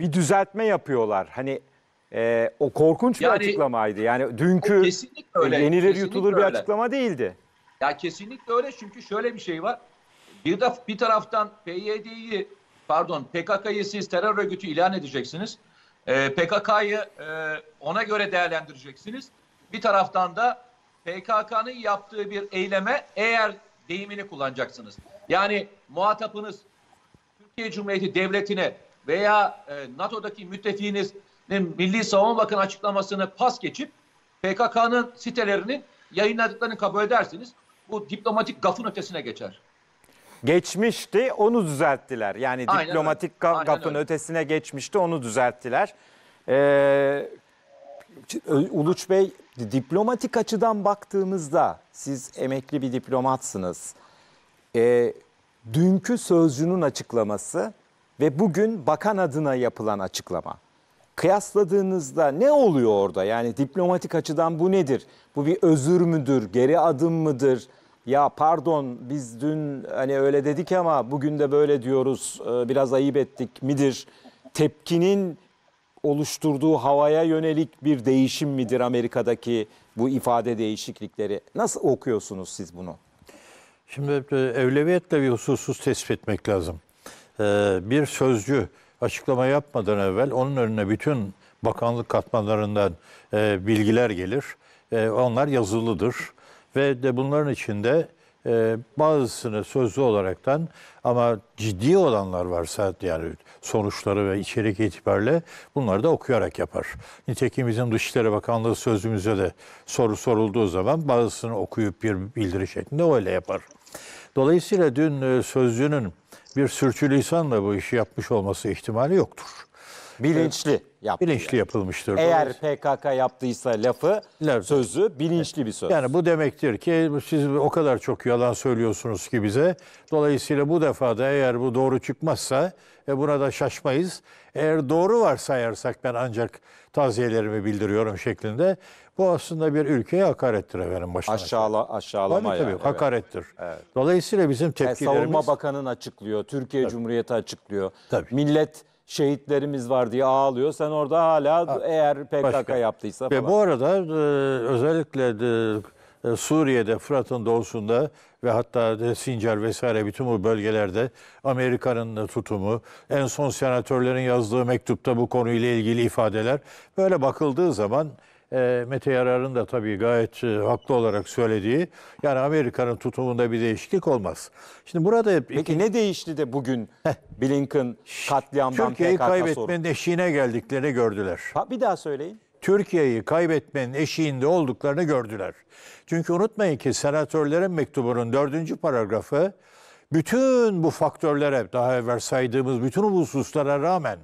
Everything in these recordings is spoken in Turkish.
bir düzeltme yapıyorlar. Hani e, o korkunç Yani- bir açıklamaydı. Yani e, dünkü e, Kesinlikle öyle. yenilir kesinlikle yutulur bir açıklama değildi. Ya kesinlikle öyle çünkü şöyle bir şey var. Bir de bir taraftan PYD'yi pardon PKK'yı siz terör örgütü ilan edeceksiniz. E, PKK'yı ona göre değerlendireceksiniz. Bir taraftan da PKK'nın yaptığı bir eyleme eğer deyimini kullanacaksınız. Yani muhatapınız Türkiye Cumhuriyeti Devleti'ne veya e, NATO'daki müttefiğinizin Milli Savunma Bakanı açıklamasını pas geçip PKK'nın sitelerini yayınladıklarını kabul edersiniz. Bu diplomatik gafın ötesine geçer. Geçmişti onu düzelttiler. Yani Aynen diplomatik öyle. Aynen gafın öyle. ötesine geçmişti onu düzelttiler. Ee, Uluç Bey diplomatik açıdan baktığımızda siz emekli bir diplomatsınız. Ee, dünkü sözcünün açıklaması ve bugün bakan adına yapılan açıklama. Kıyasladığınızda ne oluyor orada? Yani diplomatik açıdan bu nedir? Bu bir özür müdür, geri adım mıdır? Ya pardon biz dün hani öyle dedik ama bugün de böyle diyoruz e, biraz ayıp ettik midir? Tepkinin oluşturduğu havaya yönelik bir değişim midir Amerika'daki bu ifade değişiklikleri? Nasıl okuyorsunuz siz bunu? Şimdi e, evleviyetle bir hususu tespit etmek lazım. Ee, bir sözcü açıklama yapmadan evvel onun önüne bütün bakanlık katmanlarından e, bilgiler gelir. E, onlar yazılıdır ve de bunların içinde e, bazısını sözlü olaraktan ama ciddi olanlar varsa yani sonuçları ve içerik itibariyle bunları da okuyarak yapar. Nitekim bizim Dışişleri Bakanlığı sözümüze de soru sorulduğu zaman bazısını okuyup bir bildiri şeklinde öyle yapar. Dolayısıyla dün e, sözcünün bir sürçülisanla bu işi yapmış olması ihtimali yoktur. Bilinçli yaptı. Bilinçli yapılmıştır. Eğer PKK yaptıysa lafı, Laf. sözü bilinçli bir söz. Yani bu demektir ki siz o kadar çok yalan söylüyorsunuz ki bize. Dolayısıyla bu defada eğer bu doğru çıkmazsa e, buna da şaşmayız. Eğer doğru varsayarsak ben ancak taziyelerimi bildiriyorum şeklinde. Bu aslında bir ülkeye hakarettir efendim baştan Aşağıla, aşağılama Tabii tabii yani, hakarettir. Evet. Dolayısıyla bizim E, Savunma Bakanı'nın açıklıyor, Türkiye Cumhuriyeti açıklıyor. Tabii. Millet şehitlerimiz var diye ağlıyor. Sen orada hala ha, eğer PKK başka. yaptıysa falan. Ve bu arada e, özellikle e, Suriye'de, Fırat'ın doğusunda ve hatta de Sincar vesaire bütün bu bölgelerde Amerika'nın tutumu, en son senatörlerin yazdığı mektupta bu konuyla ilgili ifadeler böyle bakıldığı zaman e, Mete Yarar'ın da tabii gayet e, haklı olarak söylediği yani Amerika'nın tutumunda bir değişiklik olmaz. Şimdi burada Peki iki, ne değişti de bugün Blinken katliamdan Türkiye'yi kaybetmenin sorun. eşiğine geldiklerini gördüler. Ha, bir daha söyleyin. Türkiye'yi kaybetmenin eşiğinde olduklarını gördüler. Çünkü unutmayın ki senatörlerin mektubunun dördüncü paragrafı bütün bu faktörlere daha evvel saydığımız bütün bu hususlara rağmen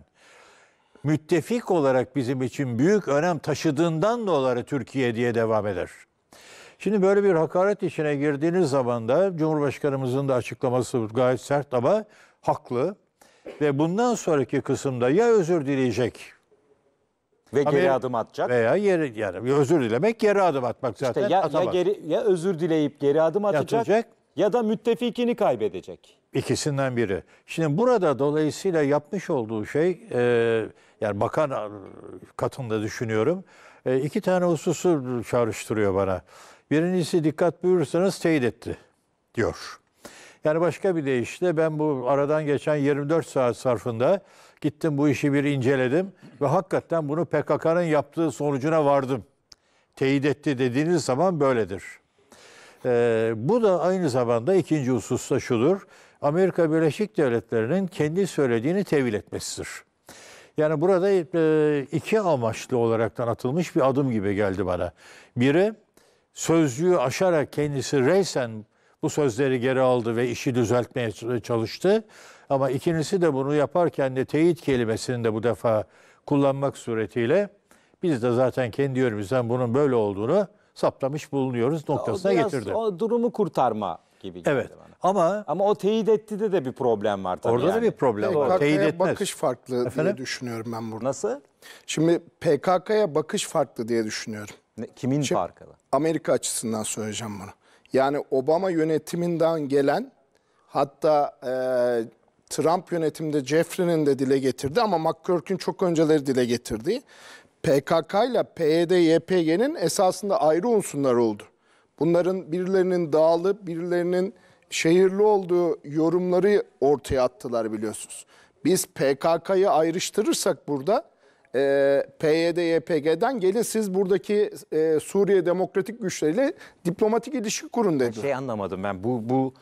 müttefik olarak bizim için büyük önem taşıdığından dolayı Türkiye diye devam eder. Şimdi böyle bir hakaret içine girdiğiniz zaman da Cumhurbaşkanımızın da açıklaması gayet sert ama haklı. Ve bundan sonraki kısımda ya özür dileyecek ve geri Amerika, adım atacak. Veya yeri yani özür dilemek geri adım atmak zaten. İşte ya, ya geri ya özür dileyip geri adım atacak, atacak ya da müttefikini kaybedecek. İkisinden biri. Şimdi burada dolayısıyla yapmış olduğu şey, e, yani bakan e, katında düşünüyorum, e, iki tane hususu çağrıştırıyor bana. Birincisi dikkat buyursanız teyit etti diyor. Yani başka bir deyişle ben bu aradan geçen 24 saat sarfında gittim bu işi bir inceledim ve hakikaten bunu PKK'nın yaptığı sonucuna vardım. Teyit etti dediğiniz zaman böyledir. Ee, bu da aynı zamanda ikinci hususta şudur. Amerika Birleşik Devletleri'nin kendi söylediğini tevil etmesidir. Yani burada e, iki amaçlı olaraktan atılmış bir adım gibi geldi bana. Biri sözlüğü aşarak kendisi reysen bu sözleri geri aldı ve işi düzeltmeye çalıştı. Ama ikincisi de bunu yaparken de teyit kelimesini de bu defa kullanmak suretiyle biz de zaten kendi yönümüzden bunun böyle olduğunu saptamış bulunuyoruz noktasına o biraz getirdi. O durumu kurtarma gibi geldi evet. bana. Ama Ama o teyit etti de de bir problem var tabii orada yani. da bir problem var. Teyit PKK'ya etmez. bakış farklı Efendim? diye düşünüyorum ben burada. Nasıl? Şimdi PKK'ya bakış farklı diye düşünüyorum. Ne- Kimin Şimdi- farkı? Amerika açısından söyleyeceğim bunu. Yani Obama yönetiminden gelen hatta e, Trump yönetiminde Jeffrey'nin de dile getirdi ama McCork'ün çok önceleri dile getirdiği PKK ile PYD, YPG'nin esasında ayrı unsurlar oldu. Bunların birilerinin dağılıp birilerinin şehirli olduğu yorumları ortaya attılar biliyorsunuz. Biz PKK'yı ayrıştırırsak burada e, PYD, YPG'den gelin siz buradaki e, Suriye demokratik güçleriyle diplomatik ilişki kurun dedi. Şey anlamadım ben bu bu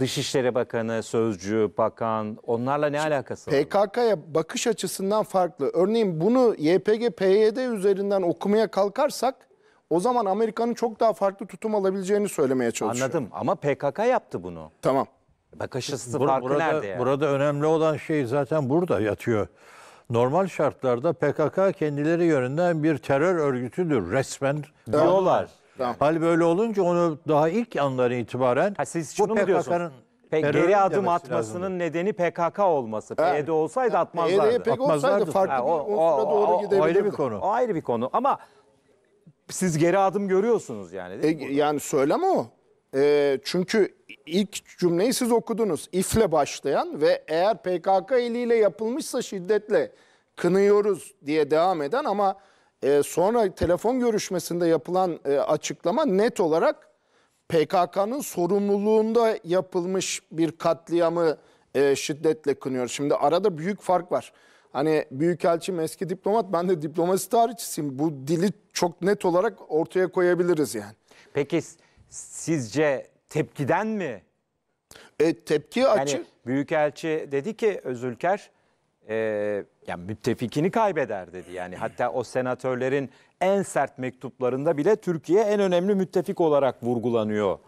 Dışişleri Bakanı, Sözcü, Bakan onlarla ne alakası var? PKK'ya bakış açısından farklı. Örneğin bunu YPG, PYD üzerinden okumaya kalkarsak o zaman Amerika'nın çok daha farklı tutum alabileceğini söylemeye çalışıyor. Anladım ama PKK yaptı bunu. Tamam. Bakış açısı Bur- farkı burada, nerede yani? Burada önemli olan şey zaten burada yatıyor. Normal şartlarda PKK kendileri yönünden bir terör örgütüdür resmen tamam. diyorlar. Tamam. Hal böyle olunca onu daha ilk andan itibaren ha, siz şunu bu PKK'nın Peki, geri adım atmasının lazımdı. nedeni PKK olması. Evet. PYD olsaydı atmazlardı. PYD olsaydı farklı ha, o, bir o, o, doğru o, gidebilirdi. O ayrı bir konu. O ayrı bir konu ama siz geri adım görüyorsunuz yani değil mi? E, yani söyleme o. E, çünkü ilk cümleyi siz okudunuz. İfle başlayan ve eğer PKK eliyle yapılmışsa şiddetle kınıyoruz diye devam eden ama e, sonra telefon görüşmesinde yapılan e, açıklama net olarak PKK'nın sorumluluğunda yapılmış bir katliamı e, şiddetle kınıyor. Şimdi arada büyük fark var. Hani büyükelçim eski diplomat ben de diplomasi tarihçisiyim. Bu dili çok net olarak ortaya koyabiliriz yani. Peki sizce tepkiden mi? E, tepki yani açık. Büyükelçi dedi ki Özülker e, yani müttefikini kaybeder dedi. Yani hatta o senatörlerin en sert mektuplarında bile Türkiye en önemli müttefik olarak vurgulanıyor.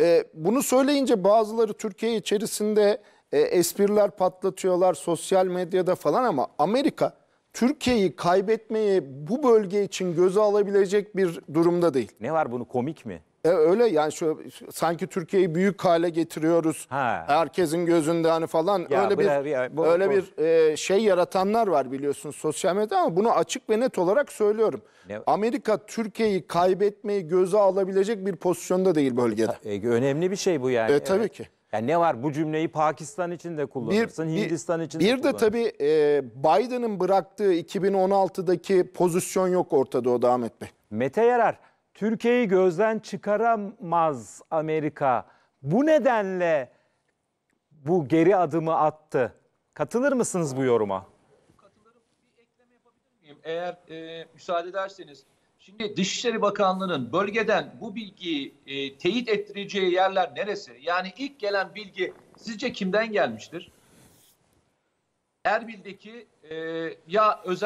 E, bunu söyleyince bazıları Türkiye içerisinde e, espriler patlatıyorlar sosyal medyada falan ama Amerika Türkiye'yi kaybetmeyi bu bölge için göze alabilecek bir durumda değil. Ne var bunu komik mi? E, öyle yani şu sanki Türkiye'yi büyük hale getiriyoruz. Ha. Herkesin gözünde hani falan ya, öyle bir ya, bu, öyle bu. bir e, şey yaratanlar var biliyorsun sosyal medyada ama bunu açık ve net olarak söylüyorum. Ne? Amerika Türkiye'yi kaybetmeyi göze alabilecek bir pozisyonda değil bölgede. E, önemli bir şey bu yani. E, tabii evet. ki. Yani ne var bu cümleyi Pakistan için de kullanırsın, bir, Hindistan için de, kullanırsın. Bir de tabii e, Biden'ın bıraktığı 2016'daki pozisyon yok ortada o devam etme. Mete Yarar, Türkiye'yi gözden çıkaramaz Amerika. Bu nedenle bu geri adımı attı. Katılır mısınız bu yoruma? Katılırım. Bir ekleme yapabilir miyim? Eğer e, müsaade ederseniz Şimdi Dışişleri Bakanlığı'nın bölgeden bu bilgiyi e, teyit ettireceği yerler neresi? Yani ilk gelen bilgi sizce kimden gelmiştir? Erbil'deki e, ya özel